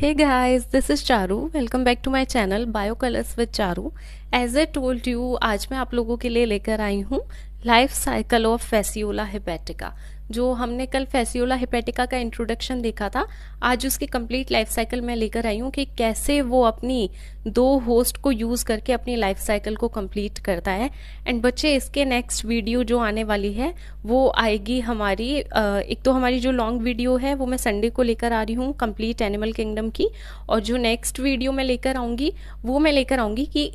hey guys this is Charu welcome back to my channel bio colours with Charu as I told you आज मैं आप लोगों के लिए लेकर आई हूँ life cycle of Fasciola hepatica जो हमने कल फेसियोला हिपेटिका का इंट्रोडक्शन देखा था आज उसकी कंप्लीट लाइफ साइकिल मैं लेकर आई हूँ कि कैसे वो अपनी दो होस्ट को यूज़ करके अपनी लाइफ साइकिल को कंप्लीट करता है एंड बच्चे इसके नेक्स्ट वीडियो जो आने वाली है वो आएगी हमारी एक तो हमारी जो लॉन्ग वीडियो है वो मैं संडे को लेकर आ रही हूँ कंप्लीट एनिमल किंगडम की और जो नेक्स्ट वीडियो मैं लेकर आऊँगी वो मैं लेकर आऊँगी कि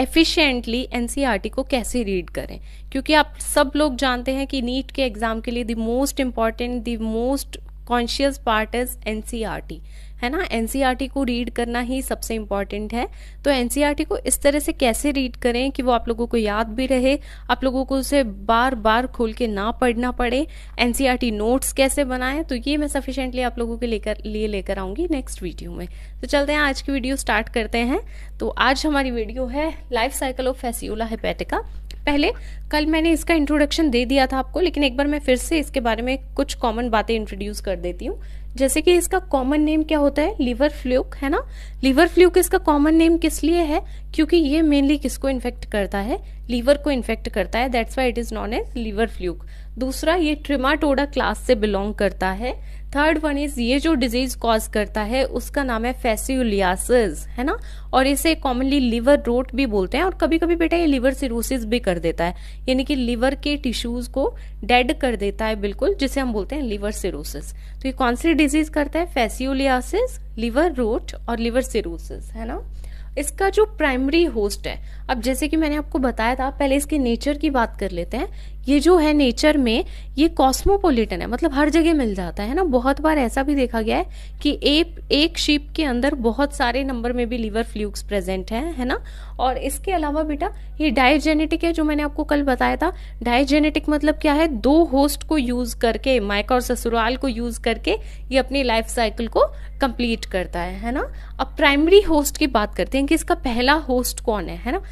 एफिशिएंटली एन e को कैसे रीड करें क्योंकि आप सब लोग जानते हैं कि नीट के एग्ज़ाम के लिए the most important the most conscious part is NCERT है ना एनसीईआरटी e को रीड करना ही सबसे इम्पॉर्टेंट है तो एनसीईआरटी e को इस तरह से कैसे रीड करें कि वो आप लोगों को याद भी रहे आप लोगों को उसे बार बार खोल के ना पढ़ना पड़े एनसीईआरटी नोट्स e कैसे बनाएं तो ये मैं सफिशेंटली आप लोगों के लेकर लिए लेकर आऊंगी नेक्स्ट वीडियो में तो चलते हैं आज की वीडियो स्टार्ट करते हैं तो आज हमारी वीडियो है life cycle of Fasciola hepatica पहले कल मैंने इसका इंट्रोडक्शन दे दिया था आपको लेकिन एक बार मैं फिर से इसके बारे में कुछ कॉमन बातें इंट्रोड्यूस कर देती हूँ जैसे कि इसका कॉमन नेम क्या होता है लीवर फ्लूक है ना लीवर फ्लूक इसका कॉमन नेम किस लिए है क्योंकि ये मेनली किसको इन्फेक्ट करता है लीवर को इन्फेक्ट करता है that's why it is known as liver fluke दूसरा ये ट्रिमाटोडा क्लास से बिलोंग करता है थर्ड वन इज ये जो डिजीज कॉज करता है उसका नाम है फेसिलियासिस है ना और इसे कॉमनली लिवर रोट भी बोलते हैं और कभी कभी बेटा ये लिवर सिरोसिस भी कर देता है यानी कि लिवर के टिश्यूज को डेड कर देता है बिल्कुल जिसे हम बोलते हैं लिवर सिरोसिस तो ये कौन सी डिजीज करता है फेसियोलियासिस लिवर रोट और लिवर सिरोसिस है ना इसका जो प्राइमरी होस्ट है अब जैसे कि मैंने आपको बताया था पहले इसके नेचर की बात कर लेते हैं ये जो है नेचर में ये कॉस्मोपोलिटन है मतलब हर जगह मिल जाता है ना बहुत बार ऐसा भी देखा गया है कि एक एक शीप के अंदर बहुत सारे नंबर में भी लीवर फ्लूक्स प्रेजेंट हैं है ना और इसके अलावा बेटा ये डायजेनेटिक है जो मैंने आपको कल बताया था डायजेनेटिक मतलब क्या है दो होस्ट को यूज करके माइक और ससुराल को यूज करके ये अपनी लाइफ साइकिल को कंप्लीट करता है है ना अब प्राइमरी होस्ट की बात करते हैं कि इसका पहला होस्ट कौन है है ना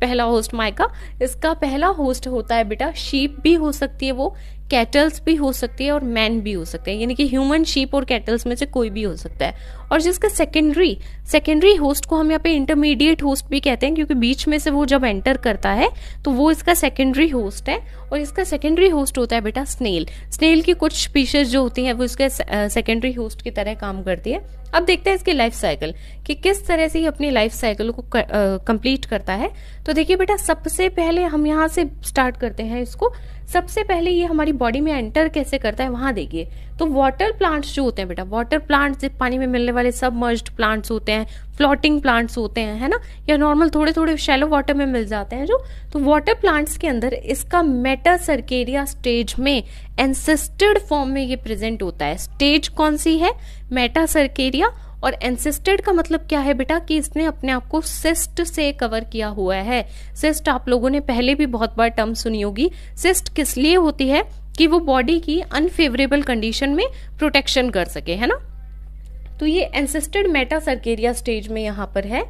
पहला होस्ट माइका इसका पहला होस्ट होता है बेटा शीप भी हो सकती है वो कैटल्स भी हो सकती है और मैन भी हो सकते हैं यानी कि ह्यूमन शीप और कैटल्स में से कोई भी हो सकता है और जिसका सेकेंडरी सेकेंडरी होस्ट को हम यहाँ पे इंटरमीडिएट होस्ट भी कहते हैं क्योंकि बीच में से वो जब एंटर करता है तो वो इसका सेकेंडरी होस्ट है और इसका सेकेंडरी होस्ट होता है बेटा स्नेल स्नेल की कुछ स्पीशीज जो होती हैं वो इसके सेकेंडरी होस्ट की तरह काम करती है अब देखते हैं इसकी लाइफ साइकिल कि किस तरह से ये अपनी लाइफ साइकिल को कंप्लीट करता है तो देखिए बेटा सबसे पहले हम यहाँ से स्टार्ट करते हैं इसको सबसे पहले ये हमारी बॉडी में एंटर कैसे करता है वहां देखिए तो वाटर प्लांट्स जो होते हैं बेटा वाटर प्लांट्स पानी में मिलने वाले सबमर्ज्ड प्लांट्स होते हैं फ्लोटिंग प्लांट्स होते हैं है ना या नॉर्मल थोड़े थोड़े शैलो वाटर में मिल जाते हैं जो तो वाटर प्लांट्स के अंदर इसका मेटा सर्केरिया स्टेज में एनसेस्टेड फॉर्म में ये प्रेजेंट होता है स्टेज कौन सी है मेटा सर्केरिया और एनसिस्टेड का मतलब क्या है बेटा कि इसने अपने आप को सिस्ट से कवर किया हुआ है सिस्ट आप लोगों ने पहले भी बहुत बार टर्म सुनी होगी सिस्ट किस लिए होती है कि वो बॉडी की अनफेवरेबल कंडीशन में प्रोटेक्शन कर सके है ना तो ये एनसिस्टेड मेटा सर्केरिया स्टेज में यहां पर है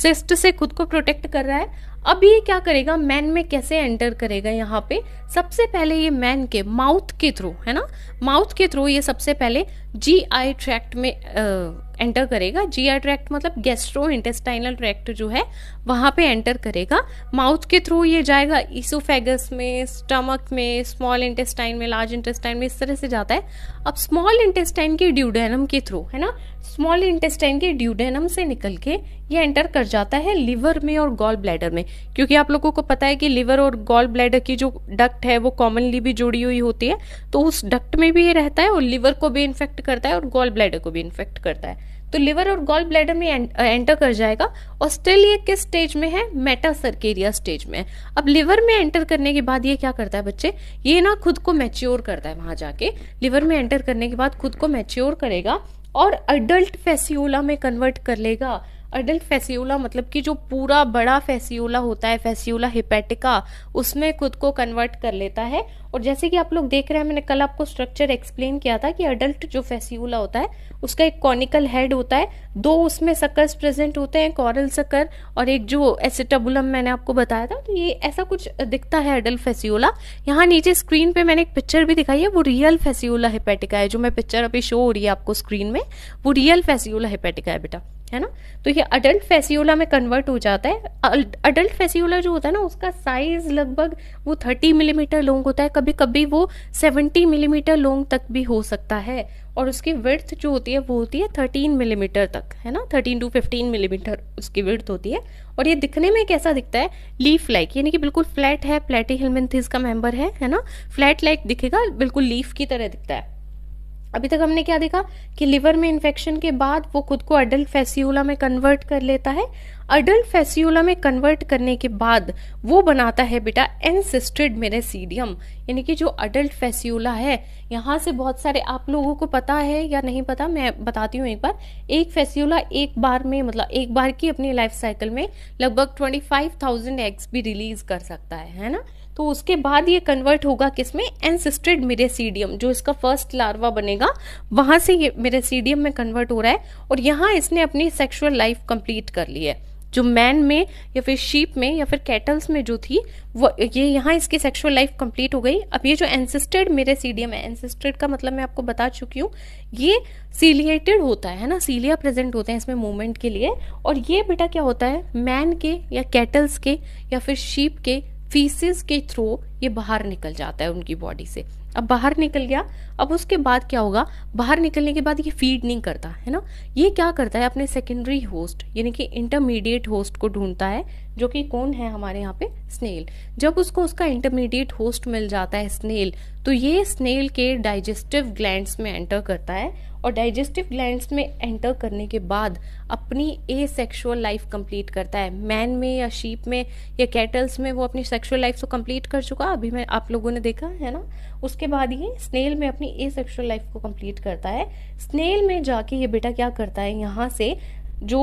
सिस्ट से खुद को प्रोटेक्ट कर रहा है अब ये क्या करेगा मैन में कैसे एंटर करेगा यहाँ पे सबसे पहले ये मैन के माउथ के थ्रू है ना माउथ के थ्रू ये सबसे पहले जी आई ट्रैक्ट में आ, एंटर करेगा जी आई ट्रैक्ट मतलब गेस्ट्रो इंटेस्टाइनल ट्रैक्ट जो है वहाँ पे एंटर करेगा माउथ के थ्रू ये जाएगा ईसोफेगस में स्टमक में स्मॉल इंटेस्टाइन में लार्ज इंटेस्टाइन में इस तरह से जाता है अब स्मॉल इंटेस्टाइन के ड्यूडेनम के थ्रू है ना स्मॉल इंटेस्टाइन के ड्यूडेनम से निकल के ये एंटर कर जाता है लिवर में और गॉल ब्लैडर में क्योंकि आप लोगों को पता है कि लिवर और गॉल ब्लैडर की जो डक्ट है वो कॉमनली भी जुड़ी हुई होती है तो उस डक्ट में भी ये रहता है और लिवर को भी इन्फेक्ट करता है और गॉल ब्लैडर को भी इन्फेक्ट करता है तो लिवर और गॉल ब्लैडर में एंटर कर जाएगा और स्टिल ये किस स्टेज में है मेटा सर्केरिया स्टेज में है अब लिवर में एंटर करने के बाद ये क्या करता है बच्चे ये ना खुद को मैच्योर करता है वहां जाके लिवर में एंटर करने के बाद खुद को मैच्योर करेगा और अडल्ट फेसियोला में कन्वर्ट कर लेगा अडल्ट फेसियोला मतलब कि जो पूरा बड़ा फेसियोला होता है फेसियोला हिपेटिका उसमें खुद को कन्वर्ट कर लेता है और जैसे कि आप लोग देख रहे हैं मैंने कल आपको स्ट्रक्चर एक्सप्लेन किया था कि अडल्ट जो फेसियोला होता है उसका एक कॉनिकल हेड होता है दो उसमें सकर्स प्रेजेंट होते हैं कॉरल सकर और एक जो एसिटाबुलम मैंने आपको बताया था तो ये ऐसा कुछ दिखता है अडल्ट फेसियोला यहाँ नीचे स्क्रीन पे मैंने एक पिक्चर भी दिखाई है वो रियल फेसियोला हिपेटिका है जो मैं पिक्चर अभी शो हो रही है आपको स्क्रीन में वो रियल फेसियोला हिपेटिका है बेटा है ना तो ये अडल्ट फेसियोला में कन्वर्ट हो जाता है अडल्ट फेसियोला जो होता है ना उसका साइज लगभग वो थर्टी मिलीमीटर लॉन्ग होता है कभी कभी वो सेवेंटी मिलीमीटर लॉन्ग तक भी हो सकता है और उसकी विर्थ जो होती है वो होती है थर्टीन मिलीमीटर तक है ना थर्टीन टू फिफ्टीन मिलीमीटर उसकी विर्थ होती है और ये दिखने में कैसा दिखता है लीफ लाइक यानी कि बिल्कुल फ्लैट है प्लेटी हेलमेंथिस का मेंबर है है ना फ्लैट लाइक दिखेगा बिल्कुल लीफ की तरह दिखता है अभी तक हमने क्या देखा कि लिवर में इन्फेक्शन के बाद वो खुद को अडल्ट फेसियोला में कन्वर्ट कर लेता है अडल्ट फेसियोला में कन्वर्ट करने के बाद वो बनाता है बेटा एनसिस्टेड मेरेसीडियम यानी कि जो अडल्ट फेसियोला है यहाँ से बहुत सारे आप लोगों को पता है या नहीं पता मैं बताती हूँ एक बार एक फेसियोला एक बार में मतलब एक बार की अपनी लाइफ साइकिल में लगभग ट्वेंटी फाइव थाउजेंड एग्स भी रिलीज कर सकता है है ना तो उसके बाद ये कन्वर्ट होगा किसमें एनसिस्टेड मिरेसीडियम जो इसका फर्स्ट लार्वा बनेगा वहां से ये मिरेसीडियम में कन्वर्ट हो रहा है और यहाँ इसने अपनी सेक्सुअल लाइफ कंप्लीट कर ली है जो मैन में या फिर शीप में या फिर कैटल्स में जो थी वो ये यहाँ इसकी सेक्सुअल लाइफ कंप्लीट हो गई अब ये जो एनसिस्टेड मेरे सीडियम है एनसिस्टेड का मतलब मैं आपको बता चुकी हूँ ये सीलिएटेड होता है ना सीलिया प्रेजेंट होते हैं इसमें मूवमेंट के लिए और ये बेटा क्या होता है मैन के या कैटल्स के या फिर शीप के फीसिस के थ्रू ये बाहर निकल जाता है उनकी बॉडी से अब बाहर निकल गया अब उसके बाद क्या होगा बाहर निकलने के बाद ये फीड नहीं करता है ना ये क्या करता है अपने सेकेंडरी होस्ट यानी कि इंटरमीडिएट होस्ट को ढूंढता है जो कि कौन है हमारे यहाँ पे स्नेल जब उसको उसका इंटरमीडिएट होस्ट मिल जाता है स्नेल तो ये स्नेल के डाइजेस्टिव ग्लैंड्स में एंटर करता है और डाइजेस्टिव ग्लैंड्स में एंटर करने के बाद अपनी ए सेक्शुअल लाइफ कंप्लीट करता है मैन में या शीप में या कैटल्स में वो अपनी सेक्शुअल लाइफ को कंप्लीट कर चुका अभी मैं आप लोगों ने देखा है ना उसके बाद ये स्नेल में अपनी ए सेक्शुअल लाइफ को कंप्लीट करता है स्नेल में जाके ये बेटा क्या करता है यहाँ से जो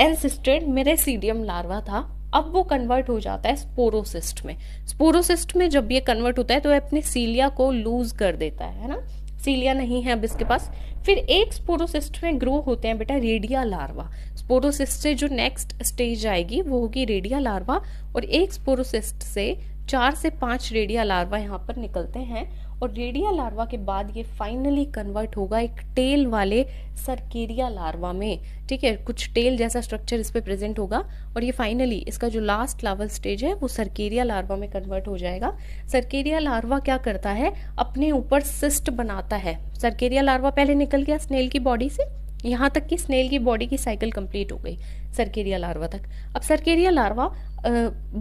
एनसिस्टेड मेरेसीडियम लार्वा था अब वो कन्वर्ट हो जाता है स्पोरोसिस्ट में स्पोरोसिस्ट में जब ये कन्वर्ट होता है तो अपने सीलिया को लूज कर देता है ना सीलिया नहीं है अब इसके पास फिर एक स्पोरोसिस्ट में ग्रो होते हैं बेटा रेडिया लार्वा स्पोरोसिस्ट से जो नेक्स्ट स्टेज आएगी वो होगी रेडिया लार्वा और एक स्पोरोसिस्ट से चार से पांच रेडिया लार्वा यहाँ पर निकलते हैं और रेडिया लार्वा के बाद ये फाइनली कन्वर्ट होगा एक टेल वाले सरकेरिया लार्वा में ठीक है कुछ टेल जैसा स्ट्रक्चर इस पर प्रेजेंट होगा और ये फाइनली इसका जो लास्ट लावल स्टेज है वो सरकेरिया लार्वा में कन्वर्ट हो जाएगा सरकेरिया लार्वा क्या करता है अपने ऊपर सिस्ट बनाता है सरकेरिया लार्वा पहले निकल गया स्नेल की बॉडी से यहाँ तक कि स्नेल की बॉडी की साइकिल कंप्लीट हो गई सर्केरिया लार्वा तक अब सर्केरिया लार्वा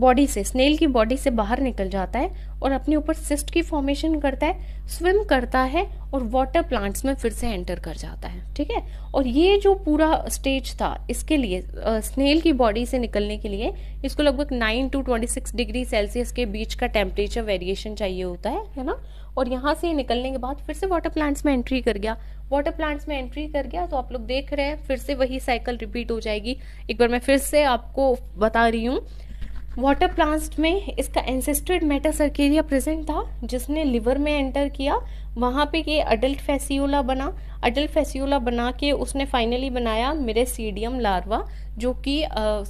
बॉडी से स्नेल की बॉडी से बाहर निकल जाता है और अपने ऊपर सिस्ट की फॉर्मेशन करता है स्विम करता है और वाटर प्लांट्स में फिर से एंटर कर जाता है ठीक है और ये जो पूरा स्टेज था इसके लिए आ, स्नेल की बॉडी से निकलने के लिए इसको लगभग nine to twenty six degree Celsius के बीच का टेम्परेचर वेरिएशन चाहिए होता है है ना और यहाँ से निकलने के बाद फिर से वाटर प्लांट्स में एंट्री कर गया वाटर प्लांट्स में एंट्री कर गया तो आप लोग देख रहे हैं फिर से वही साइकिल रिपीट हो जाएगी एक बार मैं फिर से आपको बता रही हूँ वाटर प्लांट में इसका एंसेस्ट्रेड मेटासर्केरिया प्रेजेंट था जिसने लिवर में एंटर किया वहाँ पे ये अडल्ट फेसियोला बना अडल्ट फेसियोला बना के उसने फाइनली बनाया मेरे सीडियम लार्वा जो कि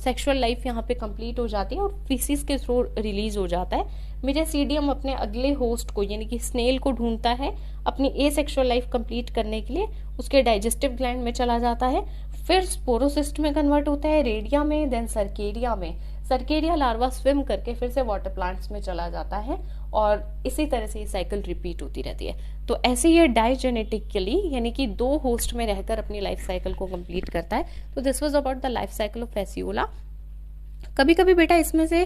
सेक्सुअल लाइफ यहाँ पे कंप्लीट हो जाती है और फीसिस के थ्रू रिलीज हो जाता है मेरे सीडियम अपने अगले होस्ट को यानी कि स्नेल को ढूंढता है अपनी ए सेक्शुअल लाइफ कंप्लीट करने के लिए उसके डाइजेस्टिव ग्लैंड में चला जाता है फिर स्पोरोसिस्ट में कन्वर्ट होता है रेडिया में देन सर्केरिया में सर्केरिया लार्वा स्विम करके फिर से वाटर प्लांट्स में चला जाता है और इसी तरह से ये साइकिल रिपीट होती रहती है तो ऐसे ये डायजेनेटिकली यानी कि दो होस्ट में रहकर अपनी लाइफ साइकिल को कंप्लीट करता है तो this was about the life cycle of Fasciola कभी कभी बेटा इसमें से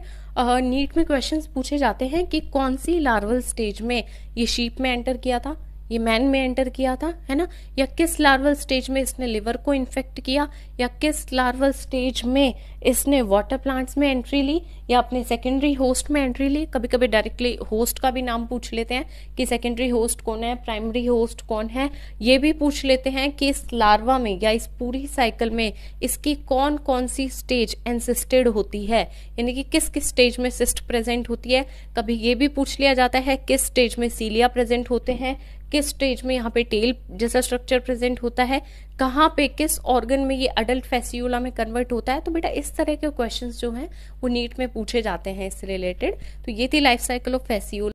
नीट में क्वेश्चंस पूछे जाते हैं कि कौन सी लार्वल स्टेज में ये शीप में एंटर किया था ये मैन में एंटर किया था है ना या किस लार्वल स्टेज में इसने लिवर को इन्फेक्ट किया या किस लार्वल स्टेज में इसने वाटर प्लांट्स में एंट्री ली या अपने सेकेंडरी होस्ट में एंट्री ली कभी कभी डायरेक्टली होस्ट का भी नाम पूछ लेते हैं कि सेकेंडरी होस्ट कौन है प्राइमरी होस्ट कौन है ये भी पूछ लेते हैं कि इस लार्वा में या इस पूरी साइकिल में इसकी कौन कौन सी स्टेज एनसिस्टेड होती है यानी कि किस किस स्टेज में सिस्ट प्रेजेंट होती है कभी ये भी पूछ लिया जाता है किस स्टेज में सीलिया प्रेजेंट होते हैं किस स्टेज में यहाँ पे टेल जैसा स्ट्रक्चर प्रेजेंट होता है कहाँ पे किस ऑर्गन में ये अडल्ट फेसियोला में कन्वर्ट होता है तो बेटा इस तरह के क्वेश्चंस जो हैं वो नीट में पूछे जाते हैं इससे रिलेटेड तो ये थी लाइफ साइकिल ऑफ फेसियोला